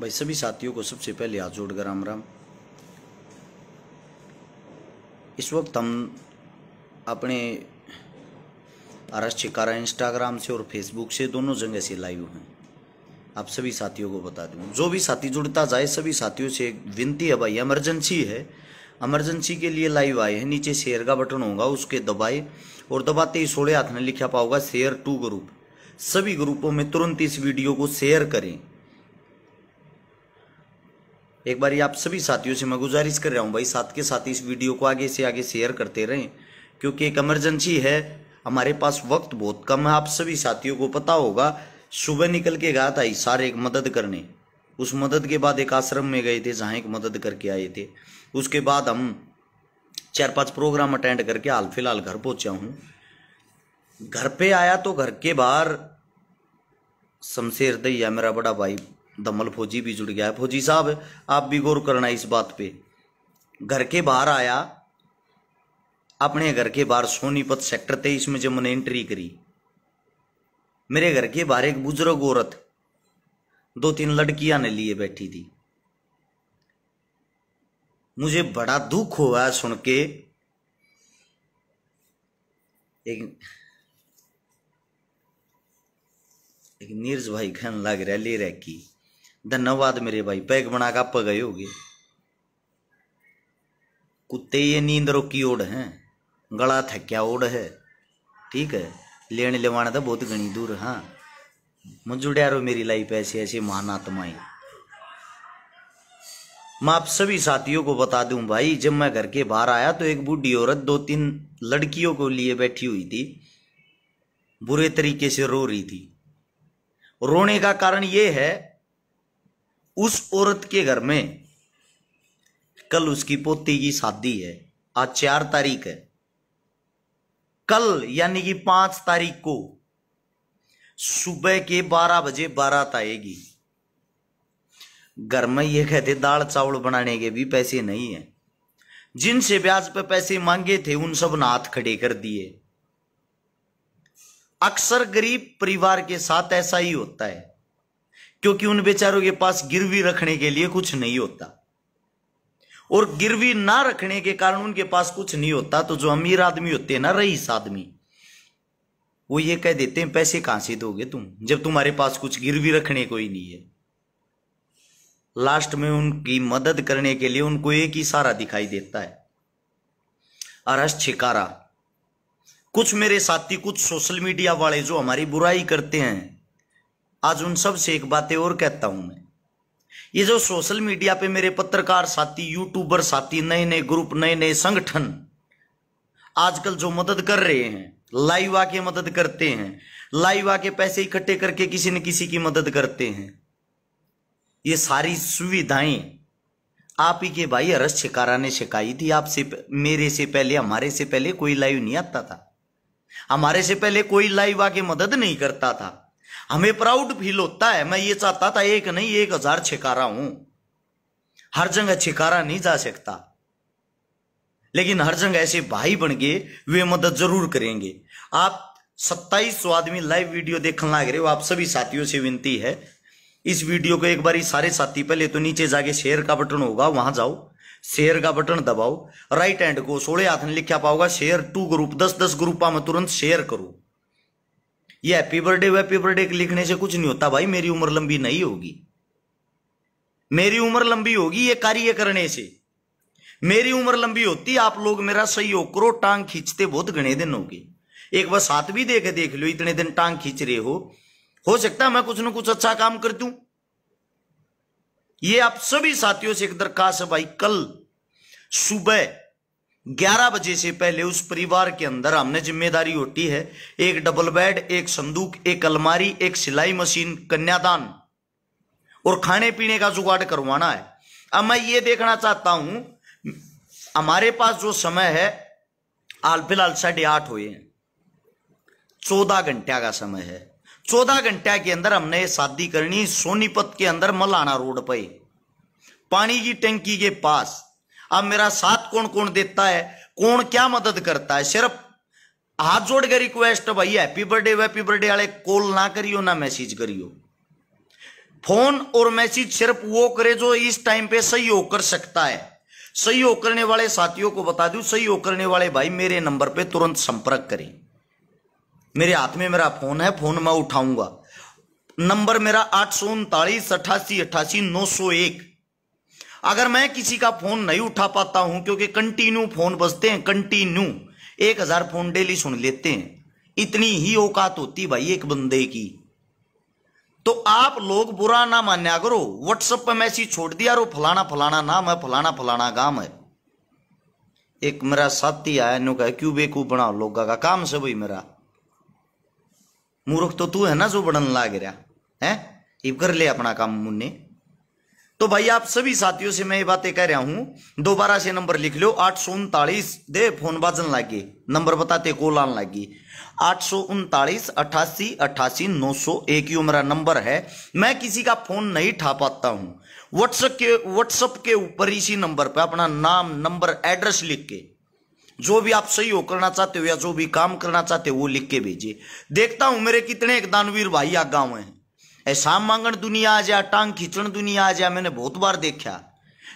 भाई सभी साथियों को सबसे पहले हाथ जोड़कर राम राम इस वक्त हम अपने कारा इंस्टाग्राम से और फेसबुक से दोनों जगह से लाइव हैं आप सभी साथियों को बता दूं जो भी साथी जुड़ता जाए सभी साथियों से एक विनती है भाई इमरजेंसी है एमरजेंसी के लिए लाइव आए हैं नीचे शेयर का बटन होगा उसके दबाए और दबाते ही सोड़े हाथ में लिखा पाओगा शेयर टू ग्रुप सभी ग्रुपों में तुरंत इस वीडियो को शेयर करें एक बार आप सभी साथियों से मैं गुजारिश कर रहा हूँ भाई साथ के साथ इस वीडियो को आगे से आगे शेयर करते रहें क्योंकि एक इमरजेंसी है हमारे पास वक्त बहुत कम है आप सभी साथियों को पता होगा सुबह निकल के गया था सारे एक मदद करने उस मदद के बाद एक आश्रम में गए थे जहाँ एक मदद करके आए थे उसके बाद हम चार पांच प्रोग्राम अटेंड करके हाल फिलहाल घर पहुंचा हूँ घर पे आया तो घर के बाहर शमशेर दैया मेरा बड़ा भाई दमल फौजी भी जुड़ गया है फौजी साहब आप भी गौर करना इस बात पे घर के बाहर आया अपने घर के बाहर सोनीपत सेक्टर तेईस में जब मैंने एंट्री करी मेरे घर के बाहर एक बुजुर्ग औरत दो तीन लड़कियां ने लिए बैठी थी मुझे बड़ा दुख हुआ है सुन के एक एक नीरज भाई कहने लग रहा ले रह की धन्यवाद मेरे भाई बैग बना पगे हो गए कुत्ते ये नींद रोकी ओढ़ है गला थक्या ओढ़ है ठीक है लेने लेवाना था तो बहुत घनी दूर हाँ मुझुड़िया मेरी लाइफ ऐसे ऐसे महान आत्माएं मैं आप सभी साथियों को बता दूं भाई जब मैं घर के बाहर आया तो एक बूढ़ी औरत दो तीन लड़कियों को लिए बैठी हुई थी बुरे तरीके से रो रही थी रोने का कारण यह है उस औरत के घर में कल उसकी पोती की शादी है आज चार तारीख है कल यानी कि पांच तारीख को सुबह के बारह बजे बारात आएगी घर में ये कहते दाल चावल बनाने के भी पैसे नहीं है जिनसे ब्याज पे पैसे मांगे थे उन सब ने हाथ खड़े कर दिए अक्सर गरीब परिवार के साथ ऐसा ही होता है क्योंकि उन बेचारों के पास गिरवी रखने के लिए कुछ नहीं होता और गिरवी ना रखने के कारण उनके पास कुछ नहीं होता तो जो अमीर आदमी होते हैं ना रईस आदमी वो ये कह देते हैं पैसे कहां से दोगे तुम जब तुम्हारे पास कुछ गिरवी रखने को ही नहीं है लास्ट में उनकी मदद करने के लिए उनको एक ही सारा दिखाई देता है अरस छिकारा कुछ मेरे साथी कुछ सोशल मीडिया वाले जो हमारी बुराई करते हैं आज उन सब से एक बातें और कहता हूं मैं ये जो सोशल मीडिया पे मेरे पत्रकार साथी यूट्यूबर साथी नए नए ग्रुप नए नए संगठन आजकल जो मदद कर रहे हैं लाइव आके मदद करते हैं लाइव आके पैसे इकट्ठे करके किसी न किसी की मदद करते हैं ये सारी सुविधाएं आप ही के भाई अरस शिकारा ने शिकाई थी आपसे मेरे से पहले हमारे से पहले कोई लाइव नहीं आता था हमारे से पहले कोई लाइव आके मदद नहीं करता था हमें प्राउड फील होता है मैं ये चाहता था एक नहीं एक हजार छिकारा हूं हर जगह छिकारा नहीं जा सकता लेकिन हर जगह ऐसे भाई बन गए वे मदद जरूर करेंगे आप सत्ताईस सौ आदमी लाइव वीडियो देखने लाग रहे हो आप सभी साथियों से विनती है इस वीडियो को एक बार सारे साथी पहले तो नीचे जाके शेयर का बटन होगा वहां जाओ शेयर का बटन दबाओ राइट हैंड को सोड़े हाथ लिखा पाओगा शेयर टू ग्रुप दस दस ग्रुप में तुरंत शेयर करो ये हैप्पी बर्थडे वैप्पी बर्थडे लिखने से कुछ नहीं होता भाई मेरी उम्र लंबी नहीं होगी मेरी उम्र लंबी होगी ये कार्य करने से मेरी उम्र लंबी होती आप लोग मेरा सहयोग करो टांग खींचते बहुत घने दिन हो गए एक बार साथ भी देख देख लो इतने दिन टांग खींच रहे हो हो सकता है मैं कुछ ना कुछ अच्छा काम कर दू ये आप सभी साथियों से एक दरखास्त है भाई कल सुबह 11 बजे से पहले उस परिवार के अंदर हमने जिम्मेदारी होती है एक डबल बेड एक संदूक एक अलमारी एक सिलाई मशीन कन्यादान और खाने पीने का जुगाड़ करवाना है अब मैं ये देखना चाहता हूं हमारे पास जो समय है हाल फिलहाल साढ़े आठ हुए हैं चौदह घंटे का समय है चौदह घंटे के अंदर हमने शादी करनी सोनीपत के अंदर मलाना रोड पर पानी की टंकी के पास अब मेरा साथ कौन कौन देता है कौन क्या मदद करता है सिर्फ हाथ जोड़ के रिक्वेस्ट भाई हैप्पी बर्थडे हैप्पी बर्थडे वाले कॉल ना करियो ना मैसेज करियो फोन और मैसेज सिर्फ वो करे जो इस टाइम पे सही होकर सकता है सही होकर वाले साथियों को बता दू सही होकर वाले भाई मेरे नंबर पे तुरंत संपर्क करें मेरे हाथ में मेरा फोन है फोन मैं उठाऊंगा नंबर मेरा आठ सौ उनतालीस अठासी अठासी नौ सौ एक अगर मैं किसी का फोन नहीं उठा पाता हूं क्योंकि कंटिन्यू फोन बजते हैं कंटिन्यू एक हजार फोन डेली सुन लेते हैं इतनी ही औकात होती भाई एक बंदे की तो आप लोग बुरा ना मान्या करो व्हाट्सएप पर मैसेज छोड़ दिया रो फलाना फलाना नाम है फलाना फलाना गांव है एक मेरा साथी आया नु कह क्यों बेकू बनाओ लोग का काम से भाई मेरा मूर्ख तो तू है ना जो बढ़न ला गिर है इब कर ले अपना काम मुन्ने तो भाई आप सभी साथियों से मैं ये बातें कह रहा हूं दोबारा से नंबर लिख लो आठ सौ उनतालीस दे फोन बाजन लागे नंबर बताते कॉल आन लागे आठ सौ उनतालीस अट्ठासी अट्ठासी नौ सौ एक यू मेरा नंबर है मैं किसी का फोन नहीं ठा पाता हूं व्हाट्सएप के व्हाट्सएप के ऊपर इसी नंबर पर अपना नाम नंबर एड्रेस लिख के जो भी आप सही हो करना चाहते हो या जो भी काम करना चाहते हो वो लिख के भेजिए देखता हूं मेरे कितने एक दानवीर भाई या गांव हैं ऐसा मांगण दुनिया आ जा टांग खींचण दुनिया आ जा मैंने बहुत बार देखा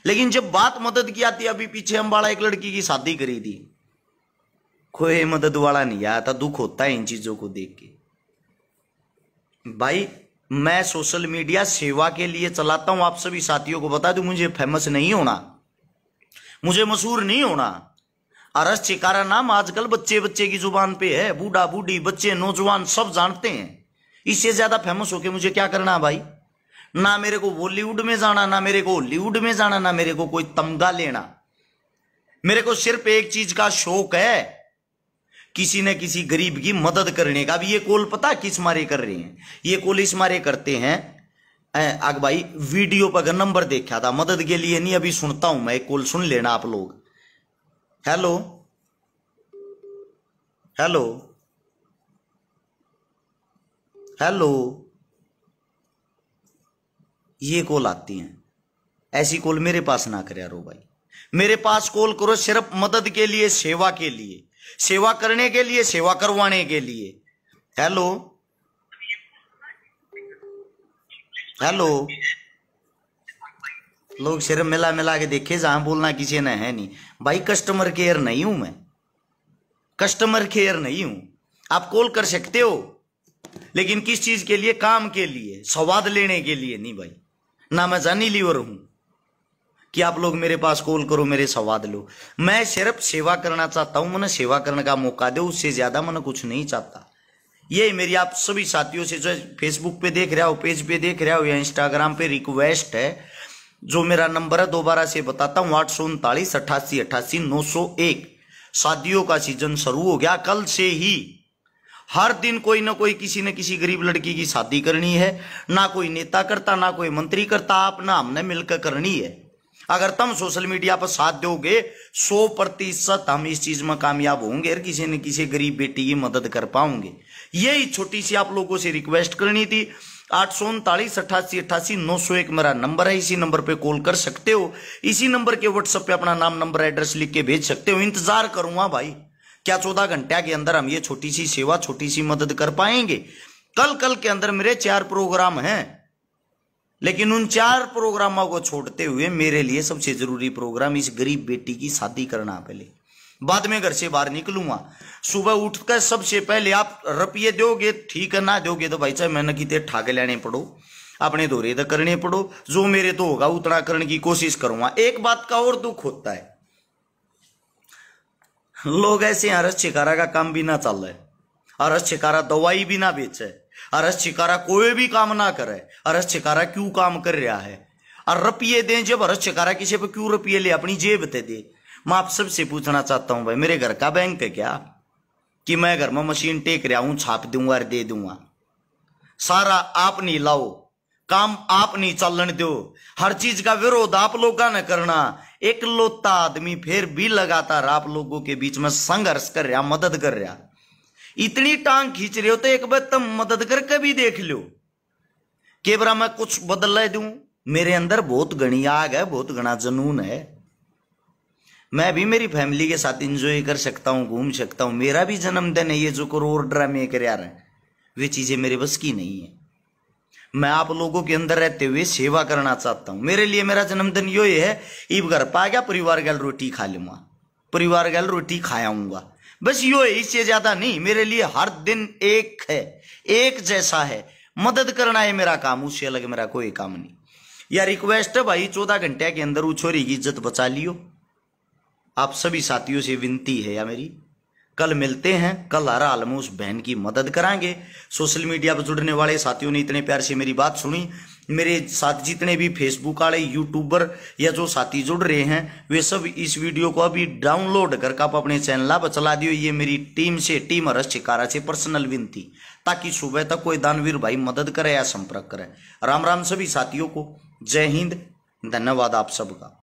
लेकिन जब बात मदद की आती अभी पीछे हम बाड़ा एक लड़की की शादी करी थी कोई मदद वाला नहीं आया था दुख होता है इन चीजों को देख के भाई मैं सोशल मीडिया सेवा के लिए चलाता हूं आप सभी साथियों को बता दू मुझे फेमस नहीं होना मुझे मशहूर नहीं होना अरस चिकारा नाम आजकल बच्चे बच्चे की जुबान पे है बूढ़ा बूढ़ी बच्चे नौजवान सब जानते हैं इससे ज़्यादा फेमस होके मुझे क्या करना भाई ना मेरे को बॉलीवुड में जाना ना मेरे को हॉलीवुड में जाना ना मेरे को कोई तमगा लेना मेरे को सिर्फ एक चीज का शौक है किसी ने किसी गरीब की मदद करने का अब ये कॉल पता किस मारे कर रहे हैं ये कॉल इस मारे करते हैं आग भाई वीडियो पर अगर नंबर देखा था मदद के लिए नहीं अभी सुनता हूं मैं एक कॉल सुन लेना आप लोग हेलो हेलो हेलो ये कॉल आती हैं ऐसी कॉल मेरे पास ना करे रो भाई मेरे पास कॉल करो सिर्फ मदद के लिए सेवा के लिए सेवा करने के लिए सेवा करवाने के लिए हेलो हेलो लोग सिर्फ मिला मिला के देखे जहां बोलना किसी ने है नहीं भाई कस्टमर केयर नहीं हूं मैं कस्टमर केयर नहीं हूं आप कॉल कर सकते हो लेकिन किस चीज के लिए काम के लिए सवाद लेने के लिए नहीं भाई ना मैं जानी लीवर हूं कि आप लोग मेरे पास कॉल करो मेरे सवाद लो मैं सिर्फ सेवा करना चाहता हूं मैंने सेवा करने का मौका दो उससे ज्यादा मैंने कुछ नहीं चाहता ये मेरी आप सभी साथियों से जो फेसबुक पे देख रहे हो पेज पे देख रहे हो या इंस्टाग्राम पे रिक्वेस्ट है जो मेरा नंबर है दोबारा से बताता हूँ आठ सौ उनतालीस अट्ठासी अट्ठासी नौ सौ एक शादियों का सीजन शुरू हो गया कल से ही हर दिन कोई ना कोई किसी न किसी गरीब लड़की की शादी करनी है ना कोई नेता करता ना कोई मंत्री करता आप ना हमने मिलकर करनी है अगर तुम सोशल मीडिया पर साथ दोगे सौ प्रतिशत हम इस चीज में कामयाब होंगे और किसी न किसी गरीब बेटी की मदद कर पाओगे यही छोटी सी आप लोगों से रिक्वेस्ट करनी थी आठ सौ उनतालीस अट्ठासी अट्ठासी नौ सौ एक मेरा नंबर है इसी नंबर पे कॉल कर सकते हो इसी नंबर के व्हाट्सएप पे अपना नाम नंबर एड्रेस लिख के भेज सकते हो इंतजार करूंगा भाई क्या चौदह घंटा के अंदर हम ये छोटी सी सेवा छोटी सी मदद कर पाएंगे कल कल के अंदर मेरे चार प्रोग्राम हैं लेकिन उन चार प्रोग्रामों को छोड़ते हुए मेरे लिए सबसे जरूरी प्रोग्राम इस गरीब बेटी की शादी करना पहले बाद में घर से बाहर निकलूंगा सुबह उठकर सबसे पहले आप रुपये दोगे ठीक है ना दोगे तो भाई साहब मैंने कितने तो ठाके लेने पड़ो अपने दोरे तो करने पड़ो जो मेरे तो होगा उतना करने की कोशिश करूंगा एक बात का और दुख होता है लोग ऐसे अरस छिकारा का काम भी ना चल रहे अरस छिकारा दवाई भी ना बेचे अरस छिकारा कोई भी काम ना करे अरस छिकारा क्यों काम कर रहा है और रपिए दे जब अरस छिकारा किसी पर क्यों रपिए ले अपनी जेब दे दे मैं आप सबसे पूछना चाहता हूं भाई मेरे घर का बैंक है क्या कि मैं घर में मशीन टेक रहा हूं छाप दूंगा और दे दूंगा सारा आप नहीं लाओ काम आप नहीं चलने दो हर चीज का विरोध आप लोग का न करना एकलोता आदमी फिर भी लगातार आप लोगों के बीच में संघर्ष कर रहा मदद कर रहा इतनी टांग खींच रहे हो तो एक बार तुम मदद कर कभी देख लो केवरा मैं कुछ बदल ले दू मेरे अंदर बहुत घनी आग है बहुत घना जनून है मैं भी मेरी फैमिली के साथ एंजॉय कर सकता हूं घूम सकता हूं मेरा भी जन्मदिन है ये जो करोड़ ड्रामे कर रहे वे चीजें मेरे बस की नहीं है मैं आप लोगों के अंदर रहते हुए सेवा करना चाहता हूं मेरे लिए मेरा जन्मदिन यो है ईब घर पा गया परिवार गल रोटी खा लूंगा परिवार गल रोटी खायाऊंगा बस यो है इससे ज्यादा नहीं मेरे लिए हर दिन एक है एक जैसा है मदद करना है मेरा काम उससे अलग मेरा कोई काम नहीं या रिक्वेस्ट है भाई चौदह घंटे के अंदर वो छोरी की इज्जत बचा लियो आप सभी साथियों से विनती है या मेरी कल मिलते हैं कल हरा में उस बहन की मदद कराएंगे सोशल मीडिया पर जुड़ने वाले साथियों ने इतने प्यार से मेरी बात सुनी मेरे साथ जितने भी फेसबुक वाले यूट्यूबर या जो साथी जुड़ रहे हैं वे सब इस वीडियो को अभी डाउनलोड कर आप अपने चैनल पर चला दियो ये मेरी टीम से टीम और शिकारा से पर्सनल विनती ताकि सुबह तक कोई दानवीर भाई मदद करे या संपर्क करे राम राम सभी साथियों को जय हिंद धन्यवाद आप सबका